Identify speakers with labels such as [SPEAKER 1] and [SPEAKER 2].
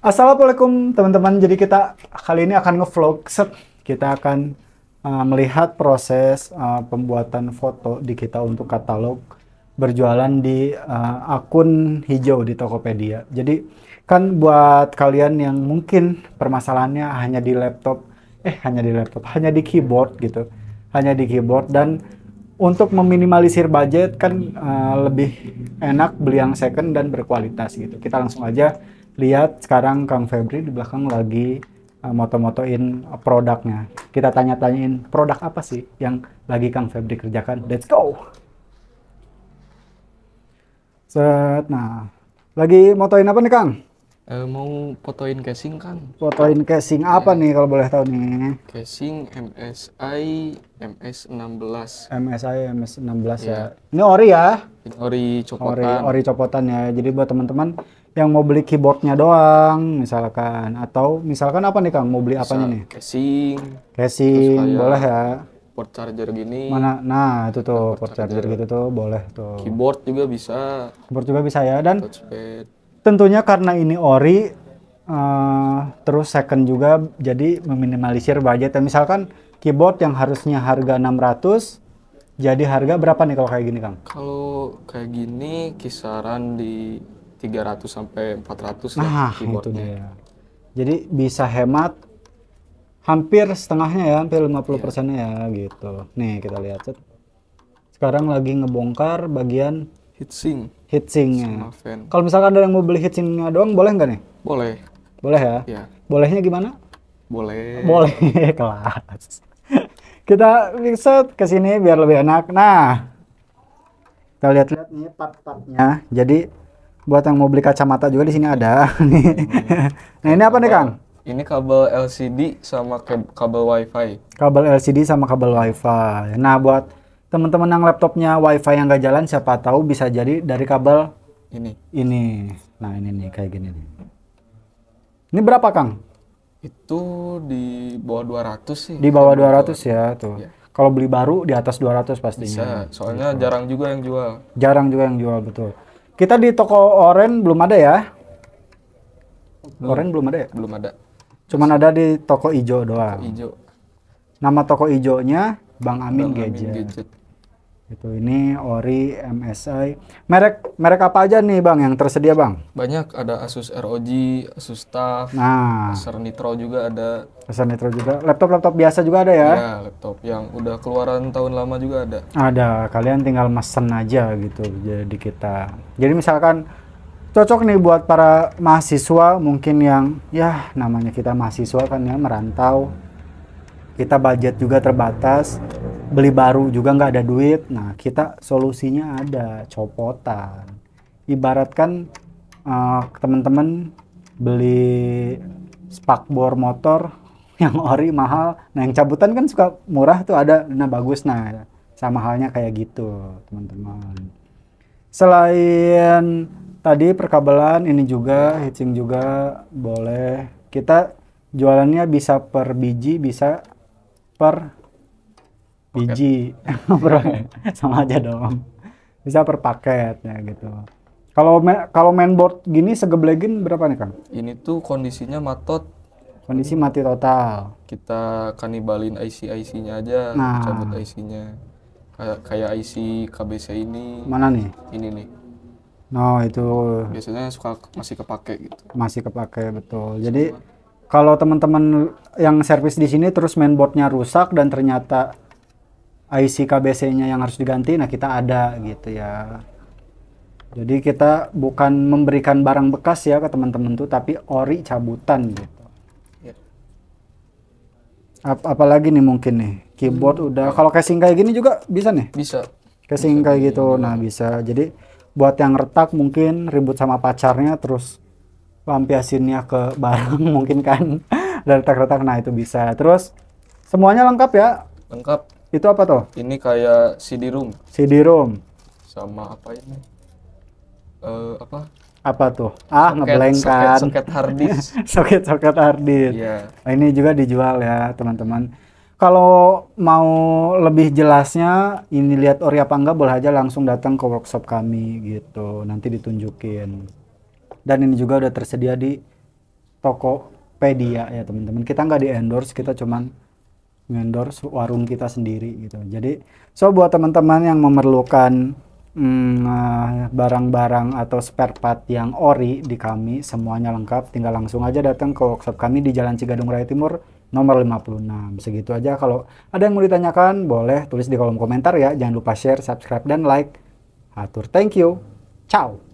[SPEAKER 1] Assalamualaikum teman-teman. Jadi kita kali ini akan ngevlog set. Kita akan uh, melihat proses uh, pembuatan foto di kita untuk katalog berjualan di uh, akun hijau di Tokopedia. Jadi kan buat kalian yang mungkin permasalahannya hanya di laptop, eh hanya di laptop, hanya di keyboard gitu, hanya di keyboard dan untuk meminimalisir budget kan uh, lebih enak beli yang second dan berkualitas gitu. Kita langsung aja lihat sekarang Kang Febri di belakang lagi uh, moto-motoin produknya. Kita tanya-tanyain produk apa sih yang lagi Kang Febri kerjakan. Let's go! Set, nah, lagi motoin apa nih Kang?
[SPEAKER 2] Uh, mau fotoin casing Kang.
[SPEAKER 1] Fotoin casing apa ya. nih kalau boleh tahu nih?
[SPEAKER 2] Casing MSI MS16. MSI
[SPEAKER 1] MS16 yeah. ya. Ini ori ya? Ini ori copotan. Ori, ori copotan ya. Jadi buat teman-teman yang mau beli keyboardnya doang misalkan atau misalkan apa nih Kang mau beli apa nih nih
[SPEAKER 2] casing
[SPEAKER 1] casing boleh ya
[SPEAKER 2] port charger gini mana
[SPEAKER 1] nah itu tuh port, port charger. charger gitu tuh boleh tuh
[SPEAKER 2] keyboard juga bisa
[SPEAKER 1] keyboard juga bisa ya dan
[SPEAKER 2] Touchpad.
[SPEAKER 1] tentunya karena ini ori uh, terus second juga jadi meminimalisir budget ya misalkan keyboard yang harusnya harga 600 jadi harga berapa nih kalau kayak gini Kang?
[SPEAKER 2] Kalau kayak gini kisaran di 300 sampai 400 nah, ya itu dia.
[SPEAKER 1] Jadi bisa hemat hampir setengahnya ya, hampir 50 persennya iya. ya gitu. Nih kita lihat. Set. Sekarang lagi ngebongkar bagian heatsink. Heatsinknya. Kalau misalkan ada yang mau beli heatsinknya doang, boleh nggak nih? Boleh. Boleh ya? Ya. Bolehnya gimana?
[SPEAKER 2] Boleh. Boleh
[SPEAKER 1] kelas. kita lihat ke sini biar lebih enak. Nah, kita lihat-lihat nih part-partnya. Jadi buat yang mau beli kacamata juga di sini ada. Hmm. nah ini apa nih Kang?
[SPEAKER 2] Ini kabel LCD sama kabel WiFi.
[SPEAKER 1] Kabel LCD sama kabel WiFi. Nah buat teman-teman yang laptopnya WiFi yang nggak jalan, siapa tahu bisa jadi dari kabel ini. Ini. Nah ini nih kayak gini nih. Ini berapa Kang? Itu
[SPEAKER 2] di bawah 200 sih. Di bawah 200,
[SPEAKER 1] 200 ya tuh. Ya. Kalau beli baru di atas 200 pastinya. Bisa, soalnya gitu.
[SPEAKER 2] jarang juga yang jual.
[SPEAKER 1] Jarang juga yang jual betul. Kita di toko Oren belum ada ya? Belum.
[SPEAKER 2] Oren belum ada ya? Belum ada.
[SPEAKER 1] Cuman ada di toko Ijo doang. Toko Ijo. Nama toko Ijo-nya Bang Amin Bang Gadget. Amin Gadget. Itu ini Ori MSI. Merek merek apa aja nih Bang yang tersedia Bang?
[SPEAKER 2] Banyak ada Asus ROG, Asus TUF, nah. Acer Nitro juga ada.
[SPEAKER 1] Acer Nitro juga. Laptop-laptop biasa juga ada ya? ya
[SPEAKER 2] laptop yang udah keluaran tahun lama juga ada.
[SPEAKER 1] Ada. Kalian tinggal mesen aja gitu. Jadi kita Jadi misalkan cocok nih buat para mahasiswa mungkin yang ya namanya kita mahasiswa kan ya merantau kita budget juga terbatas beli baru juga nggak ada duit nah kita solusinya ada copotan ibaratkan uh, teman-teman beli spakbor motor yang ori mahal nah yang cabutan kan suka murah tuh ada nah bagus nah sama halnya kayak gitu teman-teman selain tadi perkabelan ini juga hitching juga boleh kita jualannya bisa per biji bisa per biji sama aja dong bisa per paket ya gitu kalau kalau mainboard gini segeblegin berapa nih kang
[SPEAKER 2] ini tuh kondisinya matot
[SPEAKER 1] kondisi mati total
[SPEAKER 2] kita kanibalin IC IC nya aja nah. cabut IC nya kayak kayak IC KBC ini mana nih ini nih no oh, itu biasanya suka
[SPEAKER 1] masih kepake gitu masih kepake betul jadi Sama kalau teman-teman yang servis di sini terus mainboardnya rusak dan ternyata IC KBC-nya yang harus diganti, nah kita ada gitu ya. Jadi kita bukan memberikan barang bekas ya ke teman-teman tuh, tapi ori cabutan gitu. Iya. Ap apalagi nih mungkin nih keyboard hmm. udah. Kalau casing kayak gini juga bisa nih? Bisa. Casing bisa kayak gitu, nah hmm. bisa. Jadi buat yang retak mungkin ribut sama pacarnya terus lampiasinnya ke barang mungkin kan dari retak-retak nah itu bisa terus semuanya lengkap ya lengkap itu apa tuh
[SPEAKER 2] ini kayak CD room
[SPEAKER 1] CD room
[SPEAKER 2] sama apa ini uh, apa
[SPEAKER 1] apa tuh ah ngeblengkan soket, soket harddisk soket iya. soket harddisk yeah. nah, ini juga dijual ya teman-teman kalau mau lebih jelasnya ini lihat ori apa enggak boleh aja langsung datang ke workshop kami gitu nanti ditunjukin dan ini juga udah tersedia di Tokopedia ya teman-teman kita nggak di endorse kita cuman endorse warung kita sendiri gitu jadi so buat teman-teman yang memerlukan mm, eh, barang-barang hmm, atau spare part yang ori di kami semuanya lengkap tinggal langsung aja datang ke workshop kami di Jalan Cigadung Raya Timur nomor 56 segitu aja kalau ada yang mau ditanyakan boleh tulis di kolom komentar ya jangan lupa share subscribe dan like atur thank you ciao